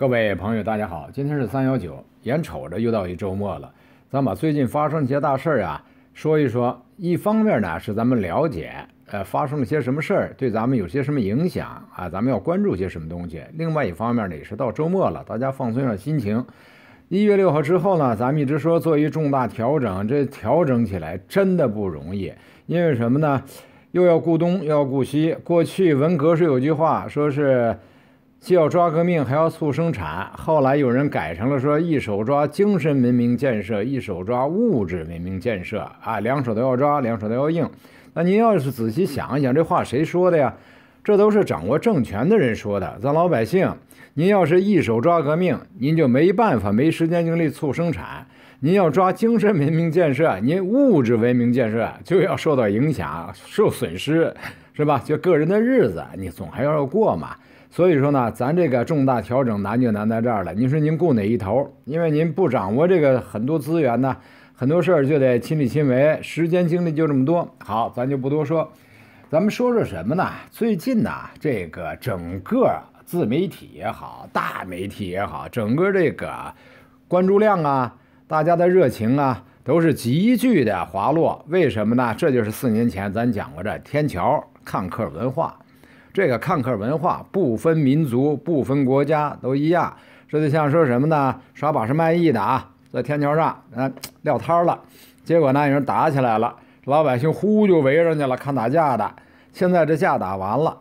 各位朋友，大家好！今天是三幺九，眼瞅着又到一周末了，咱把最近发生一些大事儿啊说一说。一方面呢，是咱们了解，呃，发生了些什么事儿，对咱们有些什么影响啊，咱们要关注些什么东西。另外一方面呢，也是到周末了，大家放松一下心情。一月六号之后呢，咱们一直说做一重大调整，这调整起来真的不容易，因为什么呢？又要顾东，又要顾西。过去文革是有句话，说是。既要抓革命，还要促生产。后来有人改成了说：一手抓精神文明建设，一手抓物质文明建设啊，两手都要抓，两手都要硬。那您要是仔细想一想，这话谁说的呀？这都是掌握政权的人说的。咱老百姓，您要是一手抓革命，您就没办法，没时间精力促生产；您要抓精神文明建设，您物质文明建设就要受到影响、受损失，是吧？就个人的日子，你总还要过嘛。所以说呢，咱这个重大调整难就难在这儿了。您说您顾哪一头？因为您不掌握这个很多资源呢，很多事儿就得亲力亲为，时间精力就这么多。好，咱就不多说，咱们说说什么呢？最近呢，这个整个自媒体也好，大媒体也好，整个这个关注量啊，大家的热情啊，都是急剧的滑落。为什么呢？这就是四年前咱讲过这天桥看客文化。这个看客文化不分民族、不分国家都一样，这就像说什么呢？耍把式卖艺的啊，在天桥上啊撂摊儿了，结果那有人打起来了，老百姓呼就围上去了看打架的。现在这架打完了，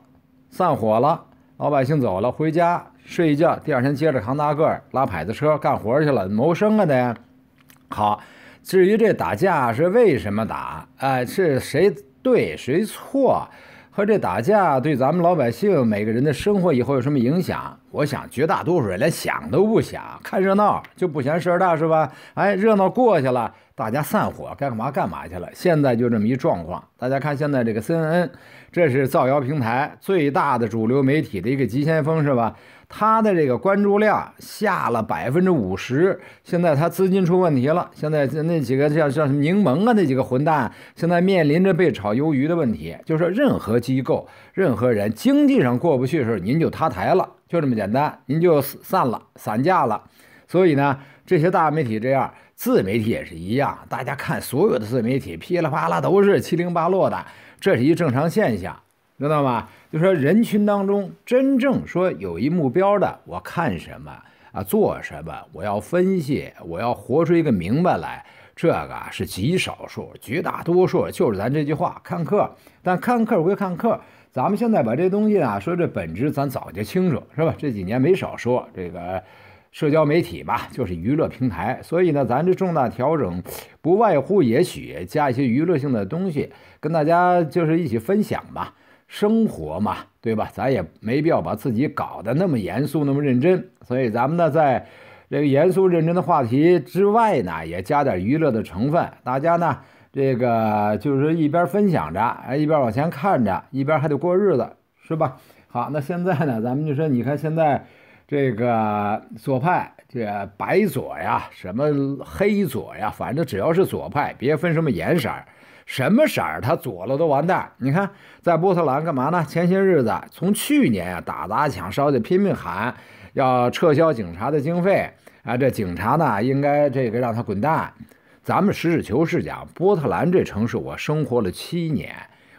散伙了，老百姓走了回家睡一觉，第二天接着扛大个儿拉牌子车干活去了谋生啊得。好，至于这打架是为什么打？哎，是谁对谁错？和这打架对咱们老百姓每个人的生活以后有什么影响？我想绝大多数人连想都不想，看热闹就不嫌事儿大是吧？哎，热闹过去了，大家散伙，该干嘛干嘛去了。现在就这么一状况，大家看现在这个 CNN，这是造谣平台最大的主流媒体的一个急先锋是吧？他的这个关注量下了百分之五十，现在他资金出问题了。现在那几个叫叫什么柠檬啊，那几个混蛋，现在面临着被炒鱿鱼的问题。就说任何机构、任何人经济上过不去的时候，您就塌台了，就这么简单，您就散了、散架了。所以呢，这些大媒体这样，自媒体也是一样。大家看，所有的自媒体噼里啪啦都是七零八落的，这是一正常现象。知道吗？就说人群当中真正说有一目标的，我看什么啊，做什么，我要分析，我要活出一个明白来，这个是极少数，绝大多数就是咱这句话看客。但看客归看客，咱们现在把这东西啊，说这本质咱早就清楚，是吧？这几年没少说这个社交媒体吧，就是娱乐平台。所以呢，咱这重大调整，不外乎也许加一些娱乐性的东西，跟大家就是一起分享吧。生活嘛，对吧？咱也没必要把自己搞得那么严肃、那么认真。所以咱们呢，在这个严肃认真的话题之外呢，也加点娱乐的成分。大家呢，这个就是一边分享着，一边往前看着，一边还得过日子，是吧？好，那现在呢，咱们就说，你看现在这个左派，这白左呀，什么黑左呀，反正只要是左派，别分什么颜色。什么色儿，他左了都完蛋。你看，在波特兰干嘛呢？前些日子，从去年啊打砸抢烧的，拼命喊要撤销警察的经费。啊，这警察呢，应该这个让他滚蛋。咱们实事求是讲，波特兰这城市，我生活了七年，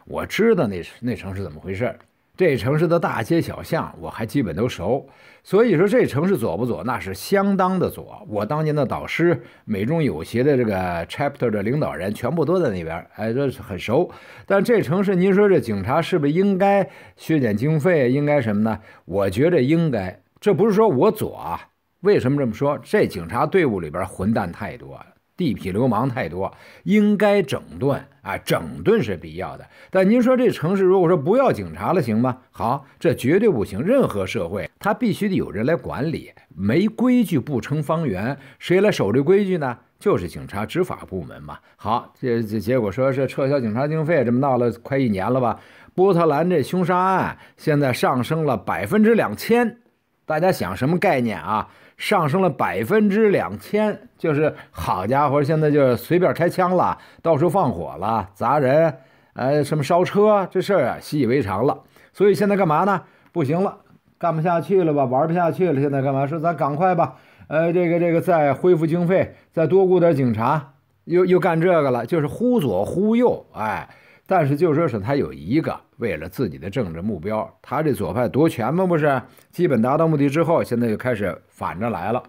我知道那那城市怎么回事。这城市的大街小巷我还基本都熟，所以说这城市左不左那是相当的左。我当年的导师美中友协的这个 chapter 的领导人全部都在那边，哎，这是很熟。但这城市您说这警察是不是应该削减经费？应该什么呢？我觉着应该，这不是说我左啊。为什么这么说？这警察队伍里边混蛋太多。了。地痞流氓太多，应该整顿啊！整顿是必要的。但您说这城市如果说不要警察了，行吗？好，这绝对不行。任何社会他必须得有人来管理，没规矩不成方圆。谁来守这规矩呢？就是警察执法部门嘛。好，这这结果说是撤销警察经费，这么闹了快一年了吧？波特兰这凶杀案现在上升了百分之两千，大家想什么概念啊？上升了百分之两千，就是好家伙，现在就是随便开枪了，到处放火了，砸人，呃，什么烧车，这事儿啊习以为常了。所以现在干嘛呢？不行了，干不下去了吧？玩不下去了。现在干嘛说咱赶快吧？呃，这个这个再恢复经费，再多雇点警察，又又干这个了，就是忽左忽右，哎。但是，就说，是，他有一个为了自己的政治目标，他这左派夺权吗？不是，基本达到目的之后，现在就开始反着来了。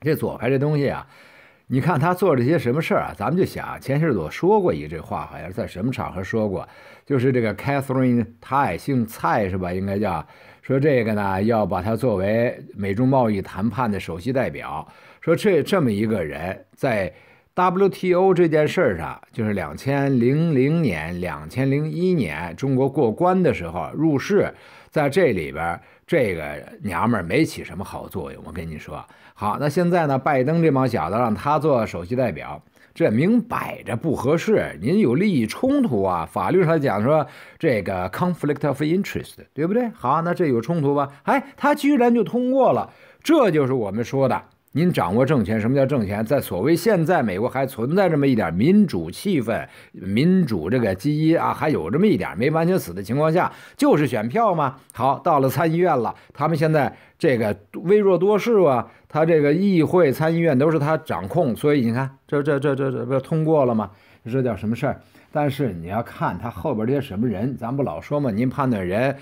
这左派这东西啊，你看他做了些什么事儿啊？咱们就想，前些子我说过一句话，好像是在什么场合说过，就是这个 Catherine，他也姓蔡是吧？应该叫说这个呢，要把他作为美中贸易谈判的首席代表。说这这么一个人在。WTO 这件事儿上，就是两千零零年、两千零一年，中国过关的时候入世，在这里边这个娘们儿没起什么好作用。我跟你说，好，那现在呢，拜登这帮小子让他做首席代表，这明摆着不合适。您有利益冲突啊？法律上讲说这个 conflict of interest，对不对？好，那这有冲突吧？哎，他居然就通过了，这就是我们说的。您掌握政权，什么叫政权？在所谓现在美国还存在这么一点民主气氛、民主这个基因啊，还有这么一点没完全死的情况下，就是选票嘛。好，到了参议院了，他们现在这个微弱多势啊，他这个议会、参议院都是他掌控，所以你看，这这这这这不通过了吗？这叫什么事儿？但是你要看他后边这些什么人，咱不老说吗？您判断人。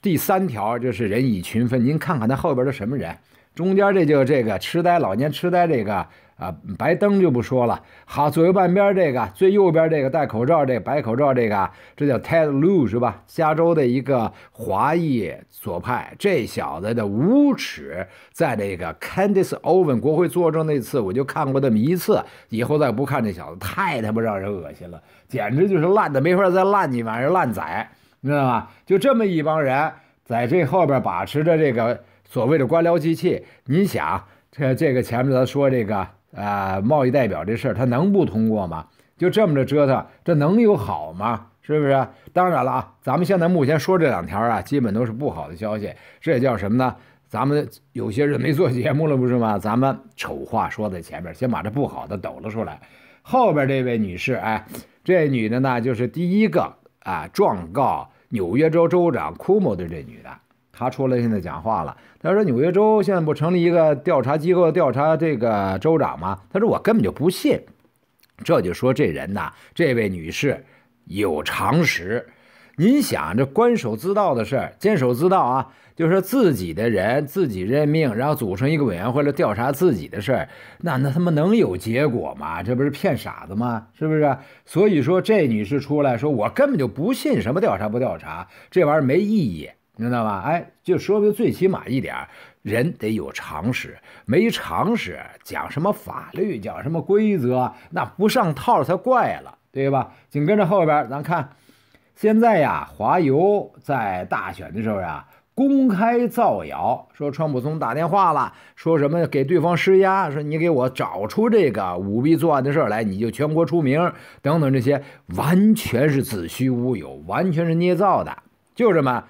第三条就是人以群分，您看看他后边的什么人，中间这就这个痴呆老年痴呆这个啊，白登就不说了。好，左右半边这个最右边这个戴口罩这个白口罩这个，这叫 Ted Lu 是吧？加州的一个华裔左派，这小子的无耻，在这个 Candice Owen 国会作证那次我就看过那么一次，以后再不看这小子，太他妈让人恶心了，简直就是烂的没法再烂你玩意儿烂仔。你知道吧？就这么一帮人在这后边把持着这个所谓的官僚机器。你想，这这个前面他说这个呃贸易代表这事儿，他能不通过吗？就这么着折腾，这能有好吗？是不是？当然了啊，咱们现在目前说这两条啊，基本都是不好的消息。这叫什么呢？咱们有些人没做节目了，不是吗？咱们丑话说在前面，先把这不好的抖了出来。后边这位女士，哎，这女的呢，就是第一个啊状告。纽约州州长库莫对这女的，她出来现在讲话了。她说纽约州现在不成立一个调查机构调查这个州长吗？她说我根本就不信。这就说这人呐，这位女士有常识。您想这官守自盗的事儿，监守自盗啊，就是自己的人自己任命，然后组成一个委员会来调查自己的事儿，那那他妈能有结果吗？这不是骗傻子吗？是不是？所以说这女士出来说，我根本就不信什么调查不调查，这玩意儿没意义，知道吧？哎，就说明最起码一点，人得有常识，没常识讲什么法律，讲什么规则，那不上套才怪了，对吧？紧跟着后边咱看。现在呀，华油在大选的时候呀，公开造谣说川普总统打电话了，说什么给对方施压，说你给我找出这个舞弊作案的事来，你就全国出名等等这些，完全是子虚乌有，完全是捏造的，就这么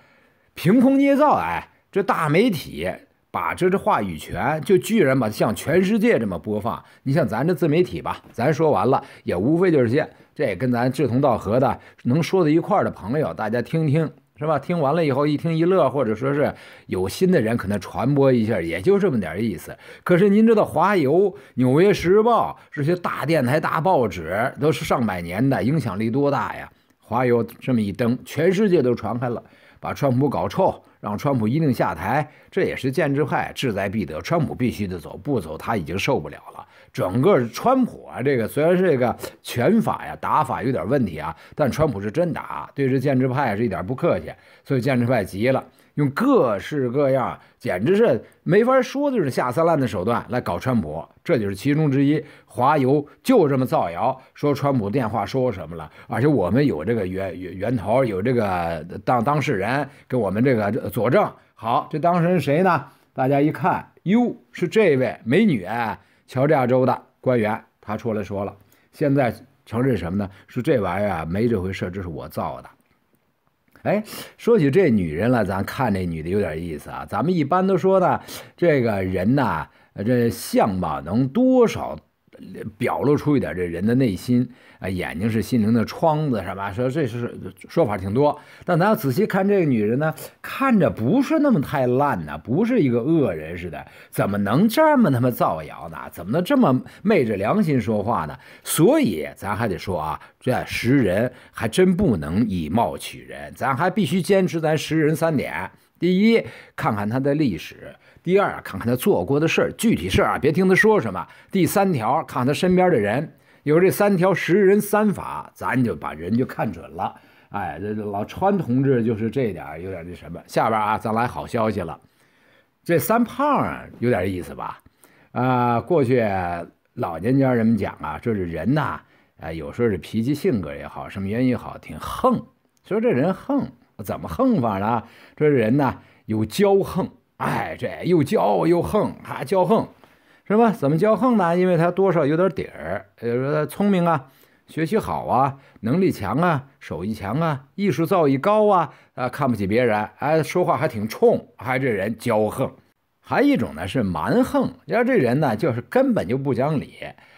凭空捏造。哎，这大媒体把这这话语权就居然吧，向全世界这么播放。你像咱这自媒体吧，咱说完了也无非就是些。这也跟咱志同道合的、能说到一块儿的朋友，大家听听，是吧？听完了以后一听一乐，或者说是有心的人可能传播一下，也就这么点意思。可是您知道，华油、纽约时报这些大电台、大报纸都是上百年的，影响力多大呀？华油这么一登，全世界都传开了，把川普搞臭，让川普一定下台，这也是建制派志在必得，川普必须得走，不走他已经受不了了。整个川普啊，这个虽然是这个拳法呀打法有点问题啊，但川普是真打，对这建制派是一点不客气，所以建制派急了，用各式各样，简直是没法说，就是下三滥的手段来搞川普，这就是其中之一。华油就这么造谣，说川普电话说什么了，而且我们有这个源源源头，有这个当当事人跟我们这个佐证。好，这当事人谁呢？大家一看，哟，是这位美女。乔治亚州的官员，他出来说了，现在承认什么呢？说这玩意儿没这回事，这是我造的。哎，说起这女人了，咱看这女的有点意思啊。咱们一般都说呢，这个人呐，这相貌能多少？表露出一点这人的内心啊，眼睛是心灵的窗子，是吧？说这是说法挺多，但咱要仔细看这个女人呢，看着不是那么太烂呢，不是一个恶人似的，怎么能这么他妈造谣呢？怎么能这么昧着良心说话呢？所以咱还得说啊，这识人还真不能以貌取人，咱还必须坚持咱识人三点：第一，看看她的历史。第二，看看他做过的事儿，具体事儿啊，别听他说什么。第三条，看他身边的人，有这三条识人三法，咱就把人就看准了。哎，这老川同志就是这点有点那什么。下边啊，咱来好消息了，这三胖啊有点意思吧？啊，过去老年间人们讲啊，说是人呐，哎，有时候是脾气性格也好，什么原因也好，挺横。说这人横怎么横法呢？说这人呢有骄横。哎，这又骄又横，还骄横，是吧？怎么骄横呢？因为他多少有点底儿，就说他聪明啊，学习好啊，能力强啊，手艺强啊，艺术造诣高啊，啊，看不起别人，哎，说话还挺冲，还这人骄横。还一种呢是蛮横，要这人呢就是根本就不讲理，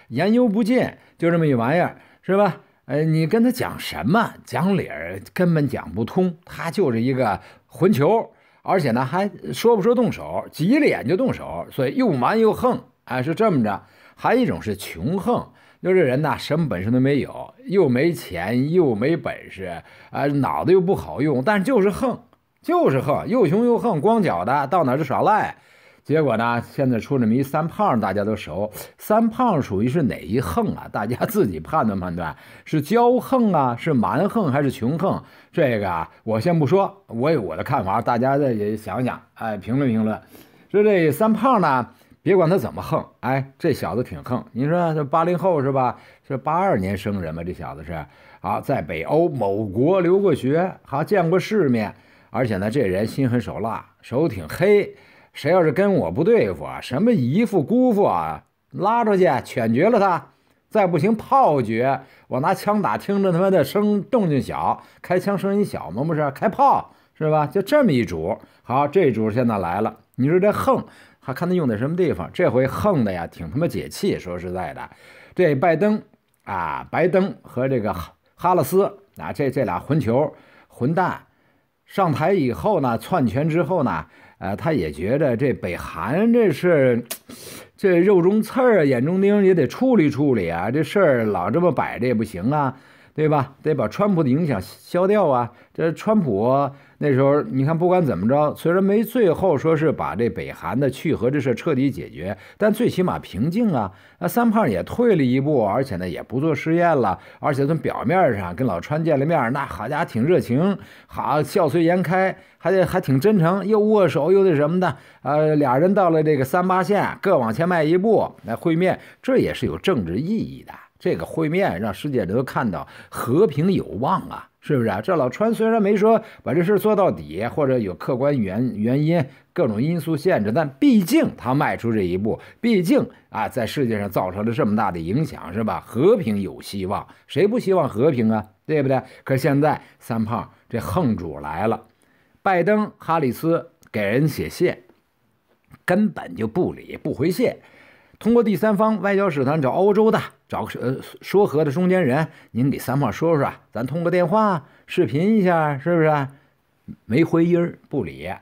言犹不尽，就这么一玩意儿，是吧？哎，你跟他讲什么讲理儿，根本讲不通，他就是一个混球。而且呢，还说不说动手，急了眼就动手，所以又蛮又横。哎，是这么着。还一种是穷横，就这人呢，什么本事都没有，又没钱又没本事，啊，脑子又不好用，但就是横，就是横，又穷又横，光脚的到哪儿就耍赖。结果呢？现在出这么一三胖，大家都熟。三胖属于是哪一横啊？大家自己判断判断，是骄横啊，是蛮横还是穷横？这个啊，我先不说，我有我的看法，大家再想想，哎，评论评论。说这三胖呢，别管他怎么横，哎，这小子挺横。你说这八零后是吧？是八二年生人吧？这小子是好在北欧某国留过学，好见过世面，而且呢，这人心狠手辣，手挺黑。谁要是跟我不对付啊，什么姨父姑父啊，拉出去，犬绝了他；再不行，炮绝，我拿枪打，听着他妈的声动静小，开枪声音小吗？不是，开炮是吧？就这么一主，好，这主现在来了，你说这横，还看他用在什么地方？这回横的呀，挺他妈解气。说实在的，这拜登啊，拜登和这个哈勒斯啊，这这俩混球混蛋，上台以后呢，篡权之后呢。啊，他也觉得这北韩这事，这肉中刺儿啊，眼中钉也得处理处理啊。这事儿老这么摆着也不行啊，对吧？得把川普的影响消掉啊。这川普。那时候你看，不管怎么着，虽然没最后说是把这北韩的去核这事彻底解决，但最起码平静啊。那三胖也退了一步，而且呢也不做试验了，而且从表面上跟老川见了面，那好家伙挺热情，好笑逐颜开，还得还挺真诚，又握手又那什么的。呃，俩人到了这个三八线，各往前迈一步，那会面这也是有政治意义的。这个会面让世界都看到和平有望啊，是不是啊？这老川虽然没说把这事做到底，或者有客观原原因、各种因素限制，但毕竟他迈出这一步，毕竟啊，在世界上造成了这么大的影响，是吧？和平有希望，谁不希望和平啊？对不对？可现在三胖这横主来了，拜登哈里斯给人写信，根本就不理不回信，通过第三方外交使团找欧洲的。找个呃说和的中间人，您给三胖说说咱通个电话，视频一下，是不是？没回音儿，不理。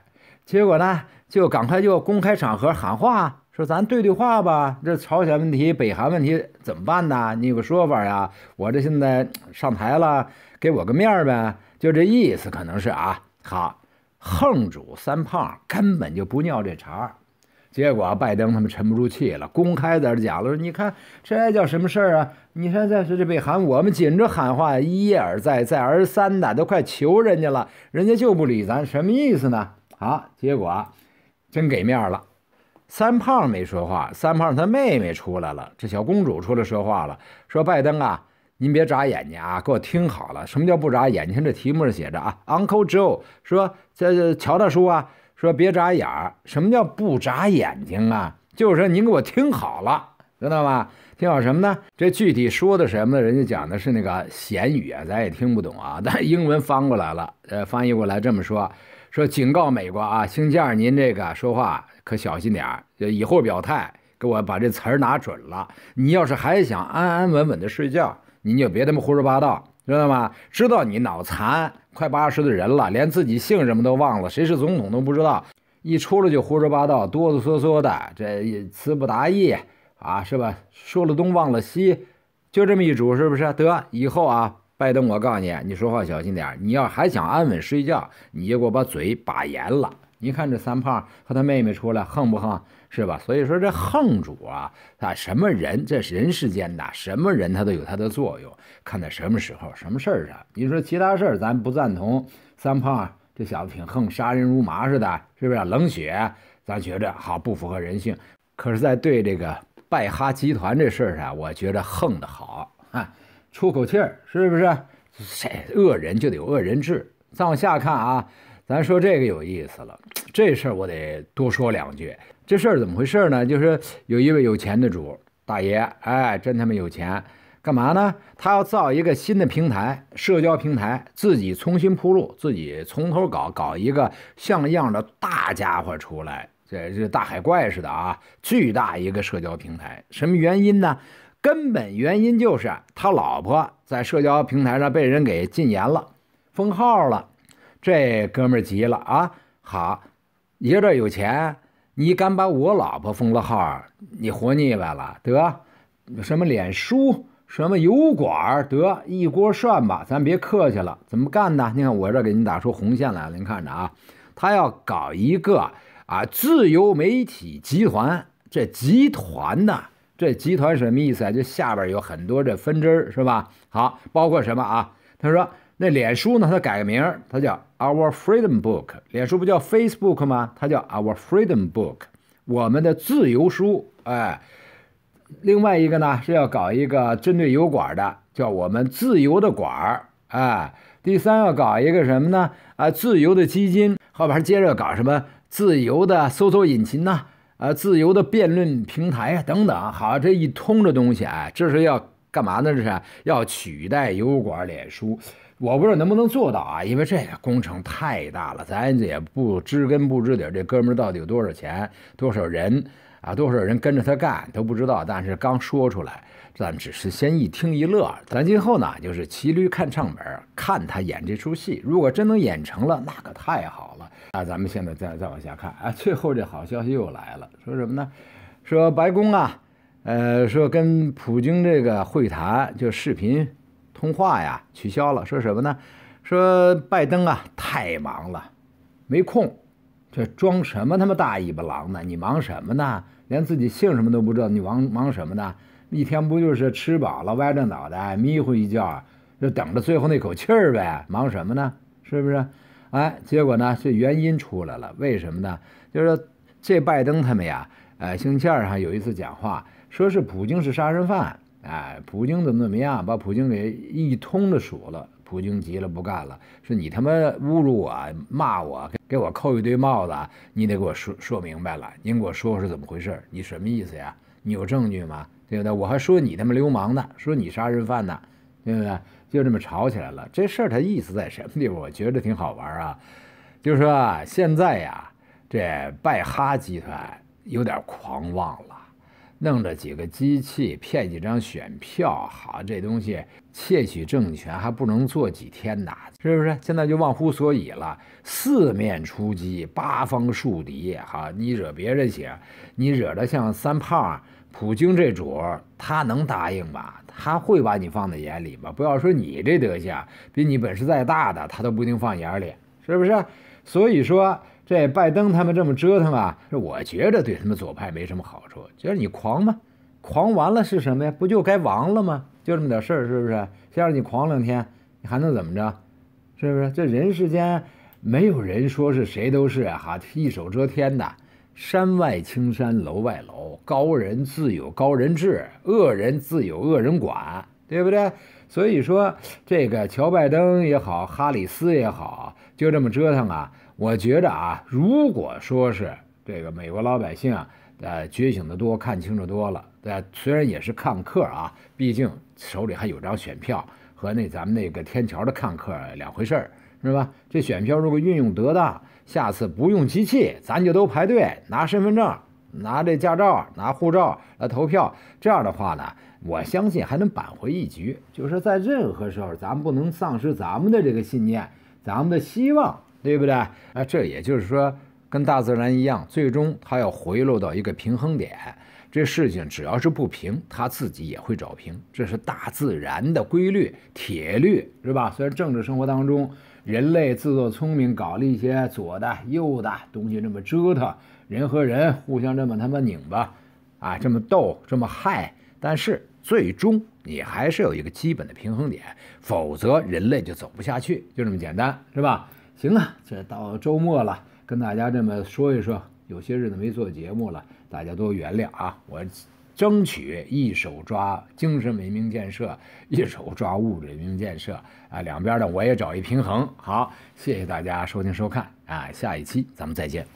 结果呢，就赶快就公开场合喊话，说咱对对话吧，这朝鲜问题、北韩问题怎么办呢？你有个说法呀？我这现在上台了，给我个面儿呗，就这意思，可能是啊。好，横主三胖根本就不尿这茬儿。结果拜登他们沉不住气了，公开在这儿讲了，说：“你看这叫什么事儿啊？你看在在这被喊，我们紧着喊话，一而再，再而三的，都快求人家了，人家就不理咱，什么意思呢？啊？结果，真给面了。三胖没说话，三胖他妹妹出来了，这小公主出来说话了，说拜登啊，您别眨眼睛啊，给我听好了，什么叫不眨眼睛？这题目上写着啊，Uncle Joe 说这乔大叔啊。”说别眨眼儿，什么叫不眨眼睛啊？就是说您给我听好了，知道吗？听好什么呢？这具体说的什么呢？人家讲的是那个闲语啊，咱也听不懂啊。但英文翻过来了，呃，翻译过来这么说：说警告美国啊，星期二您这个说话可小心点儿，以后表态给我把这词儿拿准了。你要是还想安安稳稳的睡觉，您就别他妈胡说八道，知道吗？知道你脑残。快八十的人了，连自己姓什么都忘了，谁是总统都不知道，一出来就胡说八道，哆哆嗦嗦的，这词不达意啊，是吧？说了东忘了西，就这么一主是不是？得以后啊，拜登，我告诉你，你说话小心点你要还想安稳睡觉，你就给我把嘴把严了。你看这三胖和他妹妹出来横不横？是吧？所以说这横主啊，他什么人？这人世间呐，什么人，他都有他的作用。看在什么时候、什么事儿上。你说其他事儿咱不赞同，三胖这小子挺横，杀人如麻似的，是不是冷血？咱觉着好不符合人性。可是，在对这个拜哈集团这事儿上，我觉着横的好啊，出口气儿是不是？这恶人就得有恶人治。再往下看啊，咱说这个有意思了，这事儿我得多说两句。这事儿怎么回事呢？就是有一位有钱的主大爷，哎，真他妈有钱，干嘛呢？他要造一个新的平台，社交平台，自己重新铺路，自己从头搞，搞一个像样的大家伙出来，这这大海怪似的啊，巨大一个社交平台。什么原因呢？根本原因就是他老婆在社交平台上被人给禁言了，封号了。这哥们儿急了啊，好，爷这有钱。你敢把我老婆封了号？你活腻歪了？得，什么脸书，什么油管，得一锅涮吧，咱别客气了。怎么干的？你看我这给您打出红线来了，您看着啊。他要搞一个啊自由媒体集团，这集团呢，这集团什么意思啊？就下边有很多这分支是吧？好，包括什么啊？他说。那脸书呢？它改个名儿，它叫 Our Freedom Book。脸书不叫 Facebook 吗？它叫 Our Freedom Book，我们的自由书。哎，另外一个呢是要搞一个针对油管的，叫我们自由的管儿。哎，第三要搞一个什么呢？啊，自由的基金。后边接着搞什么自由的搜索引擎呐？啊，自由的辩论平台啊，等等。好，这一通的东西，哎，这是要干嘛呢？这是要取代油管、脸书。我不知道能不能做到啊，因为这个工程太大了，咱也不知根不知底，这哥们儿到底有多少钱、多少人啊？多少人跟着他干都不知道。但是刚说出来，咱只是先一听一乐。咱今后呢，就是骑驴看唱本，看他演这出戏。如果真能演成了，那可太好了。那咱们现在再再往下看，啊，最后这好消息又来了，说什么呢？说白宫啊，呃，说跟普京这个会谈就视频。通话呀，取消了。说什么呢？说拜登啊，太忙了，没空。这装什么他妈大尾巴狼呢？你忙什么呢？连自己姓什么都不知道，你忙忙什么呢？一天不就是吃饱了，歪着脑袋迷糊一觉，就等着最后那口气儿呗？忙什么呢？是不是？哎，结果呢，这原因出来了。为什么呢？就是这拜登他们呀，呃，星期二上有一次讲话，说是普京是杀人犯。哎，普京怎么怎么样？把普京给一通的数了，普京急了，不干了，说你他妈侮辱我，骂我，给我扣一堆帽子，你得给我说说明白了，您给我说说怎么回事，你什么意思呀？你有证据吗？对不对？我还说你他妈流氓呢，说你杀人犯呢，对不对？就这么吵起来了。这事儿它意思在什么地方？我觉得挺好玩啊，就是说现在呀，这拜哈集团有点狂妄了。弄着几个机器骗几张选票，好，这东西窃取政权还不能做几天呢，是不是？现在就忘乎所以了，四面出击，八方树敌。哈，你惹别人些，你惹得像三胖、普京这主儿，他能答应吗？他会把你放在眼里吗？不要说你这德行，比你本事再大的，他都不一定放眼里，是不是？所以说。这拜登他们这么折腾啊，我觉着对他们左派没什么好处。就是你狂吗？狂完了是什么呀？不就该亡了吗？就这么点事儿，是不是？先让你狂两天，你还能怎么着？是不是？这人世间没有人说是谁都是哈一手遮天的，山外青山楼外楼，高人自有高人治，恶人自有恶人管，对不对？所以说，这个乔拜登也好，哈里斯也好，就这么折腾啊。我觉着啊，如果说是这个美国老百姓啊，呃，觉醒的多，看清楚多了，呃，虽然也是看客啊，毕竟手里还有张选票，和那咱们那个天桥的看客两回事儿，是吧？这选票如果运用得当，下次不用机器，咱就都排队拿身份证、拿这驾照、拿护照来投票。这样的话呢，我相信还能扳回一局。就是在任何时候，咱们不能丧失咱们的这个信念，咱们的希望。对不对？啊，这也就是说，跟大自然一样，最终它要回落到一个平衡点。这事情只要是不平，它自己也会找平，这是大自然的规律、铁律，是吧？虽然政治生活当中，人类自作聪明搞了一些左的、右的东西，这么折腾，人和人互相这么他妈拧巴，啊，这么斗，这么害，但是最终你还是有一个基本的平衡点，否则人类就走不下去，就这么简单，是吧？行啊，这到周末了，跟大家这么说一说，有些日子没做节目了，大家都原谅啊。我争取一手抓精神文明建设，一手抓物质文明建设啊，两边呢我也找一平衡。好，谢谢大家收听收看啊，下一期咱们再见。